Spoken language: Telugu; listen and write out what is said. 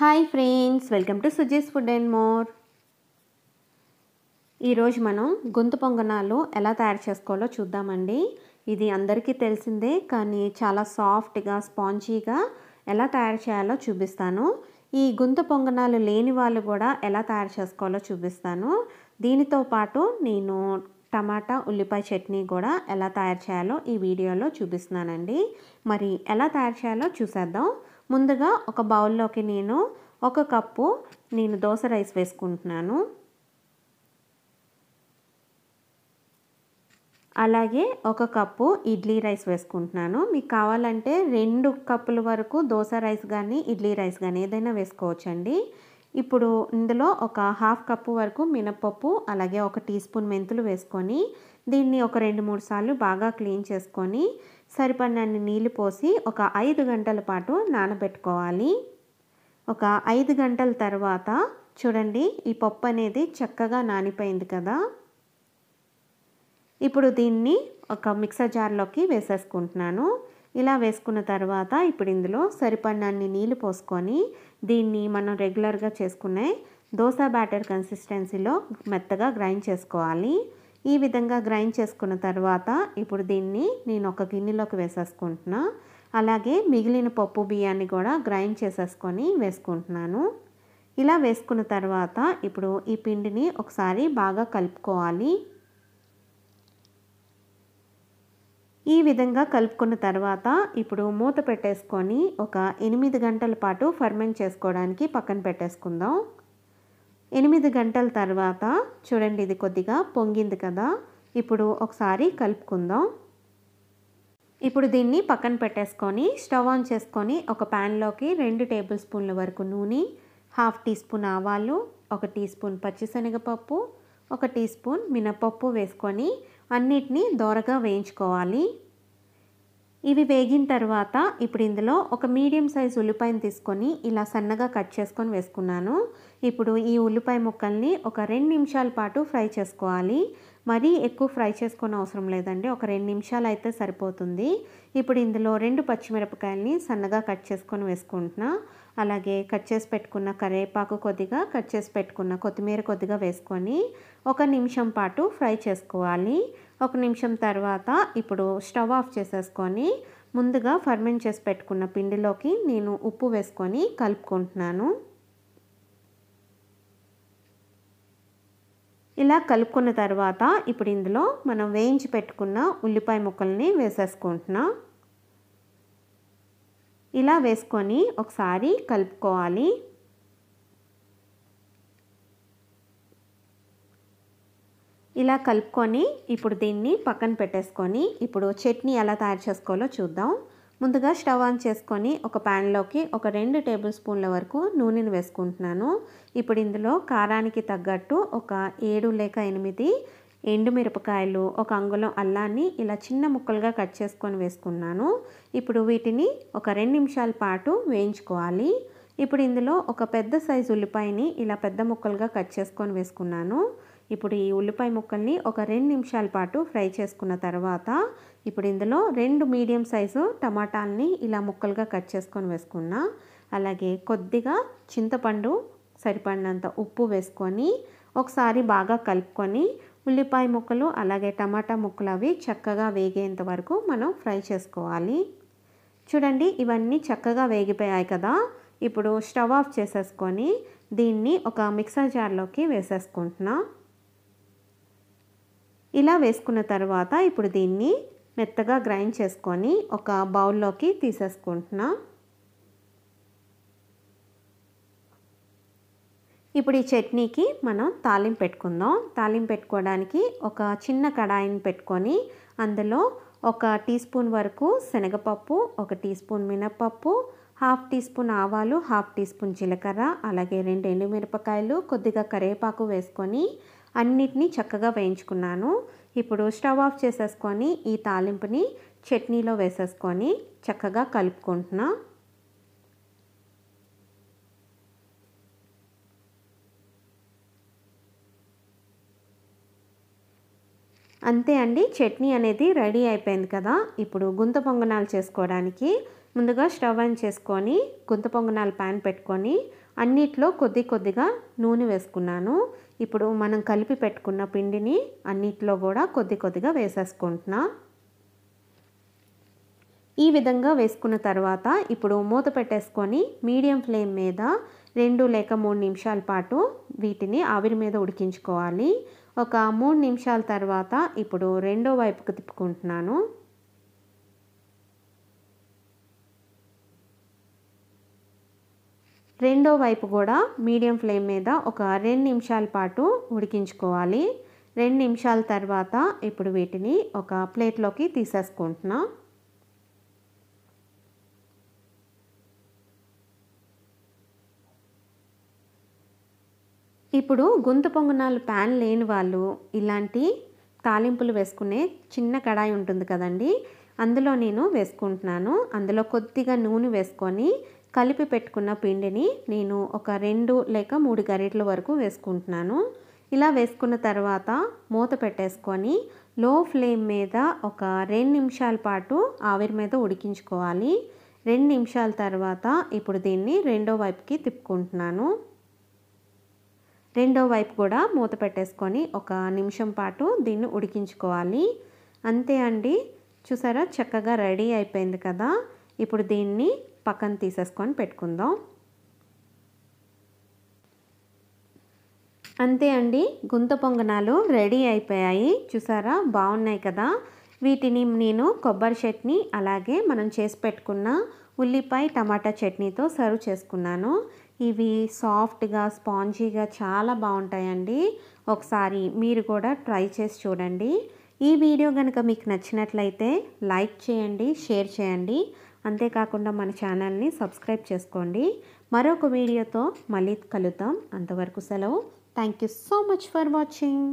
hi friends welcome to Suji's food and more ఈరోజు మనం గొంతు పొంగనాలు ఎలా తయారు చేసుకోవాలో చూద్దామండి ఇది అందరికీ తెలిసిందే కానీ చాలా సాఫ్ట్గా స్పాంజీగా ఎలా తయారు చేయాలో చూపిస్తాను ఈ గొంతు పొంగనాలు లేని వాళ్ళు కూడా ఎలా తయారు చేసుకోవాలో చూపిస్తాను దీనితో పాటు నేను టమాటా ఉల్లిపాయ చట్నీ కూడా ఎలా తయారు చేయాలో ఈ వీడియోలో చూపిస్తున్నానండి మరి ఎలా తయారు చేయాలో చూసేద్దాం ముందుగా ఒక బౌల్లోకి నేను ఒక కప్పు నేను దోశ రైస్ వేసుకుంటున్నాను అలాగే ఒక కప్పు ఇడ్లీ రైస్ వేసుకుంటున్నాను మీకు కావాలంటే రెండు కప్పుల వరకు దోశ రైస్ కానీ ఇడ్లీ రైస్ కానీ ఏదైనా వేసుకోవచ్చండి ఇప్పుడు ఇందులో ఒక హాఫ్ కప్పు వరకు మినపప్పు అలాగే ఒక టీ స్పూన్ మెంతులు వేసుకొని దీన్ని ఒక రెండు మూడు సార్లు బాగా క్లీన్ చేసుకొని సరిపడినన్ని నీళ్ళు పోసి ఒక ఐదు గంటల పాటు నానబెట్టుకోవాలి ఒక ఐదు గంటల తర్వాత చూడండి ఈ పప్పు అనేది చక్కగా నానిపోయింది కదా ఇప్పుడు దీన్ని ఒక మిక్సర్ జార్లోకి వేసేసుకుంటున్నాను ఇలా వేసుకున్న తర్వాత ఇప్పుడు ఇందులో సరిపడినన్ని నీళ్లు పోసుకొని దీన్ని మనం రెగ్యులర్గా చేసుకునే దోశ బ్యాటర్ కన్సిస్టెన్సీలో మెత్తగా గ్రైండ్ చేసుకోవాలి ఈ విధంగా గ్రైండ్ చేసుకున్న తర్వాత ఇప్పుడు దీన్ని నేను ఒక గిన్నెలోకి వేసేసుకుంటున్నా అలాగే మిగిలిన పప్పు బియ్యాన్ని కూడా గ్రైండ్ చేసేసుకొని వేసుకుంటున్నాను ఇలా వేసుకున్న తర్వాత ఇప్పుడు ఈ పిండిని ఒకసారి బాగా కలుపుకోవాలి ఈ విధంగా కలుపుకున్న తర్వాత ఇప్పుడు మూత పెట్టేసుకొని ఒక ఎనిమిది గంటల పాటు ఫర్మెంట్ చేసుకోవడానికి పక్కన పెట్టేసుకుందాం ఎనిమిది గంటల తర్వాత చూడండి ఇది కొద్దిగా పొంగింది కదా ఇప్పుడు ఒకసారి కలుపుకుందాం ఇప్పుడు దీన్ని పక్కన పెట్టేసుకొని స్టవ్ ఆన్ చేసుకొని ఒక ప్యాన్లోకి రెండు టేబుల్ స్పూన్ల వరకు నూనె హాఫ్ టీ స్పూన్ ఆవాలు ఒక టీ స్పూన్ పచ్చిశనగపప్పు ఒక టీ స్పూన్ మినపప్పు వేసుకొని అన్నిటినీ దోరగా వేయించుకోవాలి ఇవి వేగిన తర్వాత ఇప్పుడు ఇందులో ఒక మీడియం సైజ్ ఉల్లిపాయను తీసుకొని ఇలా సన్నగా కట్ చేసుకొని వేసుకున్నాను ఇప్పుడు ఈ ఉల్లిపాయ ముక్కల్ని ఒక రెండు నిమిషాల పాటు ఫ్రై చేసుకోవాలి మరీ ఎక్కువ ఫ్రై చేసుకోని అవసరం లేదండి ఒక రెండు నిమిషాలు అయితే సరిపోతుంది ఇప్పుడు ఇందులో రెండు పచ్చిమిరపకాయలని సన్నగా కట్ చేసుకొని వేసుకుంటున్నా అలాగే కట్ చేసి పెట్టుకున్న కరివేపాకు కొద్దిగా కట్ చేసి పెట్టుకున్న కొత్తిమీర కొద్దిగా వేసుకొని ఒక నిమిషం పాటు ఫ్రై చేసుకోవాలి ఒక నిమిషం తర్వాత ఇప్పుడు స్టవ్ ఆఫ్ చేసేసుకొని ముందుగా ఫర్మెంట్ చేసి పెట్టుకున్న పిండిలోకి నేను ఉప్పు వేసుకొని కలుపుకుంటున్నాను ఇలా కలుపుకున్న తర్వాత ఇప్పుడు ఇందులో మనం వేయించి పెట్టుకున్న ఉల్లిపాయ ముక్కల్ని వేసేసుకుంటున్నాం ఇలా వేసుకొని ఒకసారి కలుపుకోవాలి ఇలా కలుపుకొని ఇప్పుడు దీన్ని పక్కన పెట్టేసుకొని ఇప్పుడు చట్నీ ఎలా తయారు చేసుకోవాలో చూద్దాం ముందుగా స్టవ్ ఆన్ చేసుకొని ఒక ప్యాన్లోకి ఒక రెండు టేబుల్ స్పూన్ల వరకు నూనెను వేసుకుంటున్నాను ఇప్పుడు ఇందులో కారానికి తగ్గట్టు ఒక ఏడు లేక ఎనిమిది ఎండుమిరపకాయలు ఒక అంగుళం అల్లాన్ని ఇలా చిన్న ముక్కలుగా కట్ చేసుకొని వేసుకున్నాను ఇప్పుడు వీటిని ఒక రెండు నిమిషాల పాటు వేయించుకోవాలి ఇప్పుడు ఇందులో ఒక పెద్ద సైజు ఉల్లిపాయని ఇలా పెద్ద ముక్కలుగా కట్ చేసుకొని వేసుకున్నాను ఇప్పుడు ఈ ఉల్లిపాయ ముక్కల్ని ఒక రెండు నిమిషాల పాటు ఫ్రై చేసుకున్న తర్వాత ఇప్పుడు ఇందులో రెండు మీడియం సైజు టమాటాలని ఇలా ముక్కలుగా కట్ చేసుకొని వేసుకున్నా అలాగే కొద్దిగా చింతపండు సరిపడినంత ఉప్పు వేసుకొని ఒకసారి బాగా కలుపుకొని ఉల్లిపాయ ముక్కలు అలాగే టమాటా ముక్కలు అవి చక్కగా వేగేంత వరకు మనం ఫ్రై చేసుకోవాలి చూడండి ఇవన్నీ చక్కగా వేగిపోయాయి కదా ఇప్పుడు స్టవ్ ఆఫ్ చేసేసుకొని దీన్ని ఒక మిక్సర్ జార్లోకి వేసేసుకుంటున్నాను ఇలా వేసుకున్న తర్వాత ఇప్పుడు దీన్ని మెత్తగా గ్రైండ్ చేసుకొని ఒక బౌల్లోకి తీసేసుకుంటున్నా ఇప్పుడు ఈ చట్నీకి మనం తాలింపు పెట్టుకుందాం తాలింపు పెట్టుకోవడానికి ఒక చిన్న కడాయిని పెట్టుకొని అందులో ఒక టీ స్పూన్ వరకు శనగపప్పు ఒక టీ స్పూన్ మినప్పప్పు హాఫ్ టీ స్పూన్ ఆవాలు హాఫ్ టీ స్పూన్ జీలకర్ర అలాగే రెండు ఎండుమిరపకాయలు కొద్దిగా కరివేపాకు వేసుకొని అన్నిటినీ చక్కగా వేయించుకున్నాను ఇప్పుడు స్టవ్ ఆఫ్ చేసేసుకొని ఈ తాలింపుని చట్నీలో వేసేసుకొని చక్కగా కలుపుకుంటున్నా అంతే అండి చట్నీ అనేది రెడీ అయిపోయింది కదా ఇప్పుడు గుంత పొంగనాలు చేసుకోవడానికి ముందుగా స్టవ్ ఆన్ చేసుకొని గుంత పొంగనాలు ప్యాన్ పెట్టుకొని అన్నిట్లో కొద్ది కొద్దిగా నూనె వేసుకున్నాను ఇప్పుడు మనం కలిపి పెట్టుకున్న పిండిని అన్నిట్లో కూడా కొద్ది కొద్దిగా వేసేసుకుంటున్నా ఈ విధంగా వేసుకున్న తర్వాత ఇప్పుడు మూత పెట్టేసుకొని మీడియం ఫ్లేమ్ మీద రెండు లేక మూడు నిమిషాల పాటు వీటిని ఆవిరి మీద ఉడికించుకోవాలి ఒక మూడు నిమిషాల తర్వాత ఇప్పుడు రెండో వైపుకు తిప్పుకుంటున్నాను రెండో వైపు కూడా మీడియం ఫ్లేమ్ మీద ఒక రెండు నిమిషాల పాటు ఉడికించుకోవాలి రెండు నిమిషాల తర్వాత ఇప్పుడు వీటిని ఒక ప్లేట్లోకి తీసేసుకుంటున్నా ఇప్పుడు గుంతు పొంగనాలు ప్యాన్ లేని వాళ్ళు ఇలాంటి తాలింపులు వేసుకునే చిన్న కడాయి ఉంటుంది కదండి అందులో నేను వేసుకుంటున్నాను అందులో కొద్దిగా నూనె వేసుకొని కలిపి పెట్టుకున్న పిండిని నేను ఒక రెండు లేక మూడు గరిటల వరకు వేసుకుంటున్నాను ఇలా వేసుకున్న తర్వాత మూత పెట్టేసుకొని లో ఫ్లేమ్ మీద ఒక రెండు నిమిషాల పాటు ఆవిరి మీద ఉడికించుకోవాలి రెండు నిమిషాల తర్వాత ఇప్పుడు దీన్ని రెండో వైపుకి తిప్పుకుంటున్నాను రెండో వైపు కూడా మూత పెట్టేసుకొని ఒక నిమిషం పాటు దీన్ని ఉడికించుకోవాలి అంతే అండి చూసారా చక్కగా రెడీ అయిపోయింది కదా ఇప్పుడు దీన్ని పక్కన తీసేసుకొని పెట్టుకుందాం అంతే అండి గుంత పొంగనాలు రెడీ అయిపోయాయి చూసారా బాగున్నాయి కదా వీటిని నేను కొబ్బరి చట్నీ అలాగే మనం చేసి పెట్టుకున్న ఉల్లిపాయ టమాటా చట్నీతో సర్వ్ చేసుకున్నాను ఇవి సాఫ్ట్గా స్పాంజీగా చాలా బాగుంటాయండి ఒకసారి మీరు కూడా ట్రై చేసి చూడండి ఈ వీడియో కనుక మీకు నచ్చినట్లయితే లైక్ చేయండి షేర్ చేయండి అంతేకాకుండా మన ఛానల్ని సబ్స్క్రైబ్ చేసుకోండి మరొక వీడియోతో మళ్ళీ కలుద్దాం అంతవరకు సెలవు thank you so much for watching